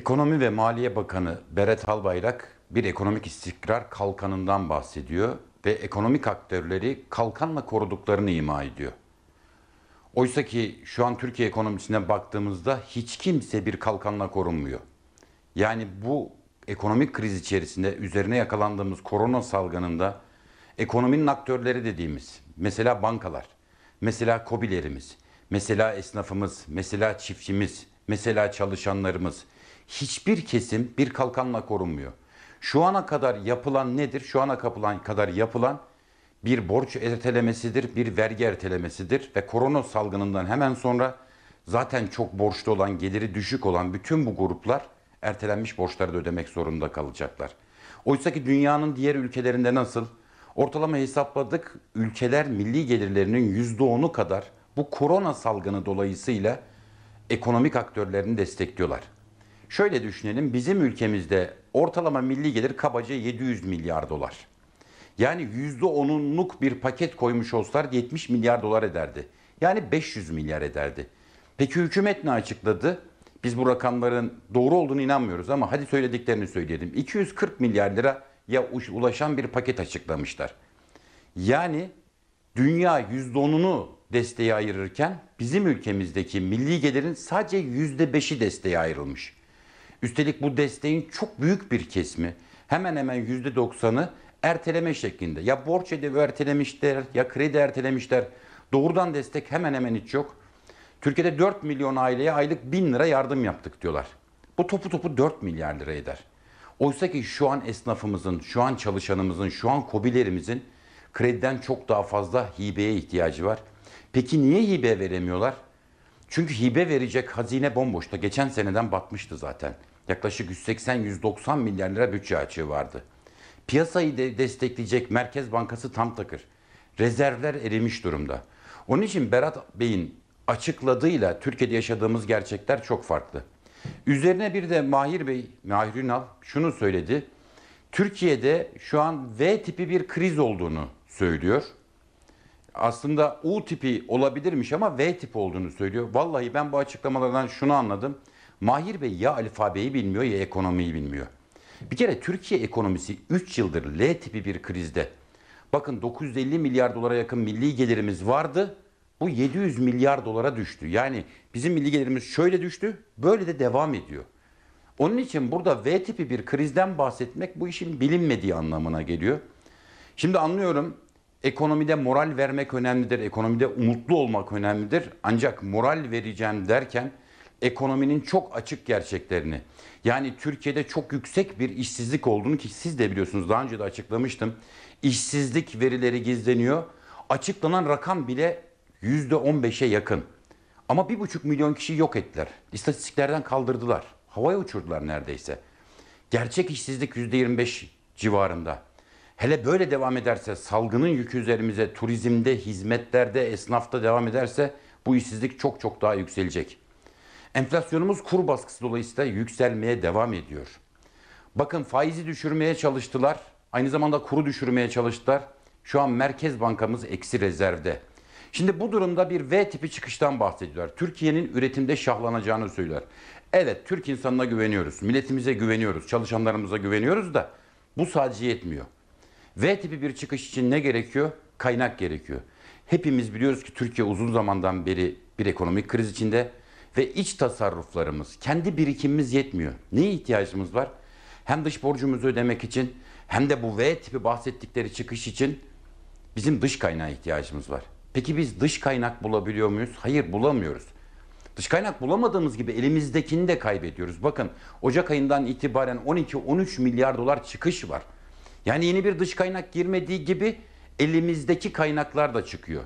Ekonomi ve Maliye Bakanı Beret Albayrak bir ekonomik istikrar kalkanından bahsediyor ve ekonomik aktörleri kalkanla koruduklarını ima ediyor. Oysa ki şu an Türkiye ekonomisine baktığımızda hiç kimse bir kalkanla korunmuyor. Yani bu ekonomik kriz içerisinde üzerine yakalandığımız korona salgınında ekonominin aktörleri dediğimiz mesela bankalar, mesela kobilerimiz, mesela esnafımız, mesela çiftçimiz, mesela çalışanlarımız hiçbir kesim bir kalkanla korunmuyor. Şu ana kadar yapılan nedir? Şu ana kapılan kadar yapılan bir borç ertelemesidir, bir vergi ertelemesidir ve korona salgınından hemen sonra zaten çok borçlu olan, geliri düşük olan bütün bu gruplar ertelenmiş borçları da ödemek zorunda kalacaklar. Oysa ki dünyanın diğer ülkelerinde nasıl? Ortalama hesapladık ülkeler milli gelirlerinin %10'u kadar bu korona salgını dolayısıyla ekonomik aktörlerini destekliyorlar. Şöyle düşünelim bizim ülkemizde ortalama milli gelir kabaca 700 milyar dolar. Yani %10'unluk bir paket koymuş olsalar 70 milyar dolar ederdi. Yani 500 milyar ederdi. Peki hükümet ne açıkladı? Biz bu rakamların doğru olduğunu inanmıyoruz ama hadi söylediklerini söyleyelim. 240 milyar ya ulaşan bir paket açıklamışlar. Yani dünya %10'unu desteğe ayırırken bizim ülkemizdeki milli gelirin sadece %5'i desteğe ayrılmış. Üstelik bu desteğin çok büyük bir kesimi hemen hemen %90'ı erteleme şeklinde. Ya borç ödevi ertelemişler ya kredi ertelemişler. Doğrudan destek hemen hemen hiç yok. Türkiye'de 4 milyon aileye aylık 1000 lira yardım yaptık diyorlar. Bu topu topu 4 milyar lira eder. Oysa ki şu an esnafımızın, şu an çalışanımızın, şu an kobilerimizin krediden çok daha fazla hibeye ihtiyacı var. Peki niye hibe veremiyorlar? Çünkü hibe verecek hazine bomboşta. Geçen seneden batmıştı zaten. Yaklaşık 180-190 milyar lira bütçe açığı vardı. Piyasayı de destekleyecek Merkez Bankası tam takır. Rezervler erimiş durumda. Onun için Berat Bey'in açıkladığıyla Türkiye'de yaşadığımız gerçekler çok farklı. Üzerine bir de Mahir Bey, Mahir Ünal şunu söyledi. Türkiye'de şu an V tipi bir kriz olduğunu söylüyor aslında U tipi olabilirmiş ama V tipi olduğunu söylüyor. Vallahi ben bu açıklamalardan şunu anladım. Mahir Bey ya alfabeyi bilmiyor ya ekonomiyi bilmiyor. Bir kere Türkiye ekonomisi 3 yıldır L tipi bir krizde. Bakın 950 milyar dolara yakın milli gelirimiz vardı. Bu 700 milyar dolara düştü. Yani bizim milli gelirimiz şöyle düştü, böyle de devam ediyor. Onun için burada V tipi bir krizden bahsetmek bu işin bilinmediği anlamına geliyor. Şimdi anlıyorum Ekonomide moral vermek önemlidir. Ekonomide umutlu olmak önemlidir. Ancak moral vereceğim derken ekonominin çok açık gerçeklerini yani Türkiye'de çok yüksek bir işsizlik olduğunu ki siz de biliyorsunuz daha önce de açıklamıştım. İşsizlik verileri gizleniyor. Açıklanan rakam bile %15'e yakın. Ama 1,5 milyon kişi yok ettiler. İstatistiklerden kaldırdılar. Havaya uçurdular neredeyse. Gerçek işsizlik %25 civarında. Hele böyle devam ederse salgının yükü üzerimize turizmde, hizmetlerde, esnafta devam ederse bu işsizlik çok çok daha yükselecek. Enflasyonumuz kur baskısı dolayısıyla yükselmeye devam ediyor. Bakın faizi düşürmeye çalıştılar. Aynı zamanda kuru düşürmeye çalıştılar. Şu an Merkez Bankamız eksi rezervde. Şimdi bu durumda bir V tipi çıkıştan bahsediyorlar. Türkiye'nin üretimde şahlanacağını söyler. Evet Türk insanına güveniyoruz, milletimize güveniyoruz, çalışanlarımıza güveniyoruz da bu sadece yetmiyor. V tipi bir çıkış için ne gerekiyor? Kaynak gerekiyor. Hepimiz biliyoruz ki Türkiye uzun zamandan beri bir ekonomik kriz içinde ve iç tasarruflarımız, kendi birikimimiz yetmiyor. Neye ihtiyacımız var? Hem dış borcumuzu ödemek için hem de bu V tipi bahsettikleri çıkış için bizim dış kaynağa ihtiyacımız var. Peki biz dış kaynak bulabiliyor muyuz? Hayır bulamıyoruz. Dış kaynak bulamadığımız gibi elimizdekini de kaybediyoruz. Bakın Ocak ayından itibaren 12-13 milyar dolar çıkış var. Yani yeni bir dış kaynak girmediği gibi elimizdeki kaynaklar da çıkıyor.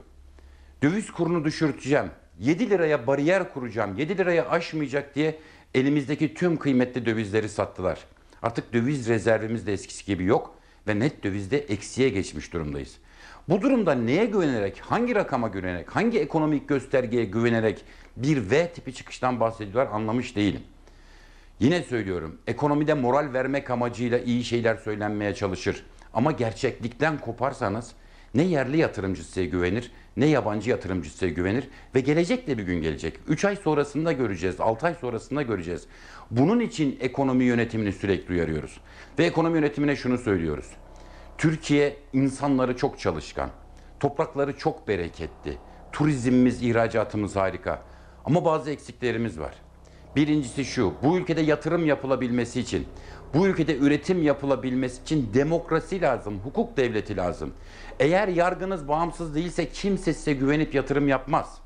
Döviz kurunu düşürteceğim. 7 liraya bariyer kuracağım. 7 liraya aşmayacak diye elimizdeki tüm kıymetli dövizleri sattılar. Artık döviz rezervimiz de eskisi gibi yok ve net dövizde eksiye geçmiş durumdayız. Bu durumda neye güvenerek, hangi rakama güvenerek, hangi ekonomik göstergeye güvenerek bir V tipi çıkıştan bahsediyorlar anlamış değilim. Yine söylüyorum ekonomide moral vermek amacıyla iyi şeyler söylenmeye çalışır. Ama gerçeklikten koparsanız ne yerli yatırımcı size güvenir ne yabancı yatırımcı size güvenir ve gelecek de bir gün gelecek. 3 ay sonrasında göreceğiz, 6 ay sonrasında göreceğiz. Bunun için ekonomi yönetimini sürekli uyarıyoruz. Ve ekonomi yönetimine şunu söylüyoruz. Türkiye insanları çok çalışkan, toprakları çok bereketli, turizmimiz, ihracatımız harika ama bazı eksiklerimiz var. Birincisi şu, bu ülkede yatırım yapılabilmesi için, bu ülkede üretim yapılabilmesi için demokrasi lazım, hukuk devleti lazım. Eğer yargınız bağımsız değilse kimse size güvenip yatırım yapmaz.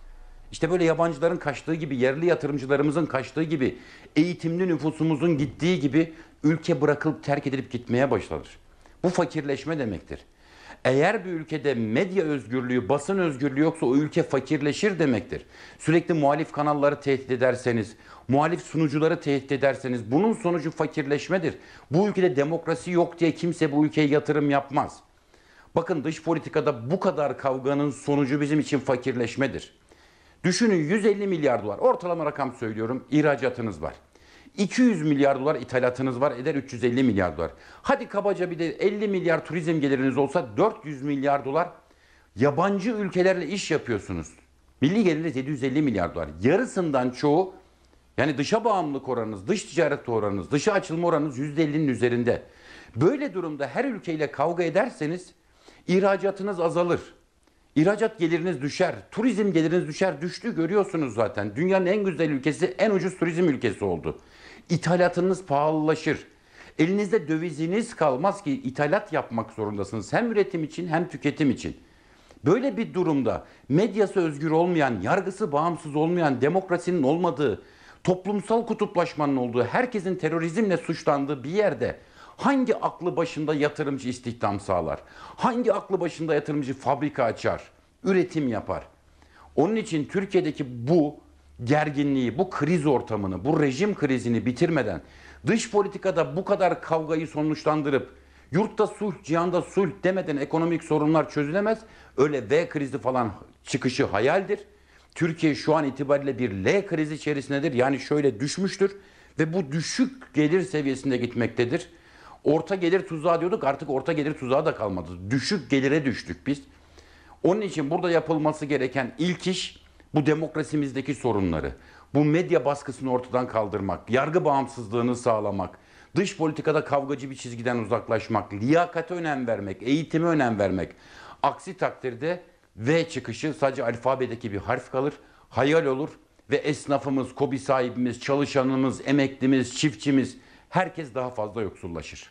İşte böyle yabancıların kaçtığı gibi, yerli yatırımcılarımızın kaçtığı gibi, eğitimli nüfusumuzun gittiği gibi ülke bırakılıp terk edilip gitmeye başlanır. Bu fakirleşme demektir. Eğer bir ülkede medya özgürlüğü, basın özgürlüğü yoksa o ülke fakirleşir demektir. Sürekli muhalif kanalları tehdit ederseniz, muhalif sunucuları tehdit ederseniz bunun sonucu fakirleşmedir. Bu ülkede demokrasi yok diye kimse bu ülkeye yatırım yapmaz. Bakın dış politikada bu kadar kavganın sonucu bizim için fakirleşmedir. Düşünün 150 milyar dolar ortalama rakam söylüyorum ihracatınız var. 200 milyar dolar ithalatınız var eder 350 milyar dolar. Hadi kabaca bir de 50 milyar turizm geliriniz olsa 400 milyar dolar yabancı ülkelerle iş yapıyorsunuz. Milli geliriniz 750 milyar dolar. Yarısından çoğu yani dışa bağımlılık oranınız, dış ticaret oranınız, dışa açılma oranınız %50'nin üzerinde. Böyle durumda her ülkeyle kavga ederseniz ihracatınız azalır. İhracat geliriniz düşer, turizm geliriniz düşer. Düştü görüyorsunuz zaten. Dünyanın en güzel ülkesi, en ucuz turizm ülkesi oldu. İthalatınız pahalılaşır. Elinizde döviziniz kalmaz ki ithalat yapmak zorundasınız. Hem üretim için hem tüketim için. Böyle bir durumda medyası özgür olmayan, yargısı bağımsız olmayan, demokrasinin olmadığı, toplumsal kutuplaşmanın olduğu, herkesin terörizmle suçlandığı bir yerde hangi aklı başında yatırımcı istihdam sağlar? Hangi aklı başında yatırımcı fabrika açar, üretim yapar? Onun için Türkiye'deki bu gerginliği, bu kriz ortamını, bu rejim krizini bitirmeden dış politikada bu kadar kavgayı sonuçlandırıp yurtta sulh, cihanda sulh demeden ekonomik sorunlar çözülemez. Öyle V krizi falan çıkışı hayaldir. Türkiye şu an itibariyle bir L krizi içerisindedir. Yani şöyle düşmüştür ve bu düşük gelir seviyesinde gitmektedir. Orta gelir tuzağı diyorduk artık orta gelir tuzağı da kalmadı. Düşük gelire düştük biz. Onun için burada yapılması gereken ilk iş bu demokrasimizdeki sorunları, bu medya baskısını ortadan kaldırmak, yargı bağımsızlığını sağlamak, dış politikada kavgacı bir çizgiden uzaklaşmak, liyakate önem vermek, eğitime önem vermek. Aksi takdirde V çıkışı sadece alfabedeki bir harf kalır, hayal olur ve esnafımız, kobi sahibimiz, çalışanımız, emeklimiz, çiftçimiz herkes daha fazla yoksullaşır.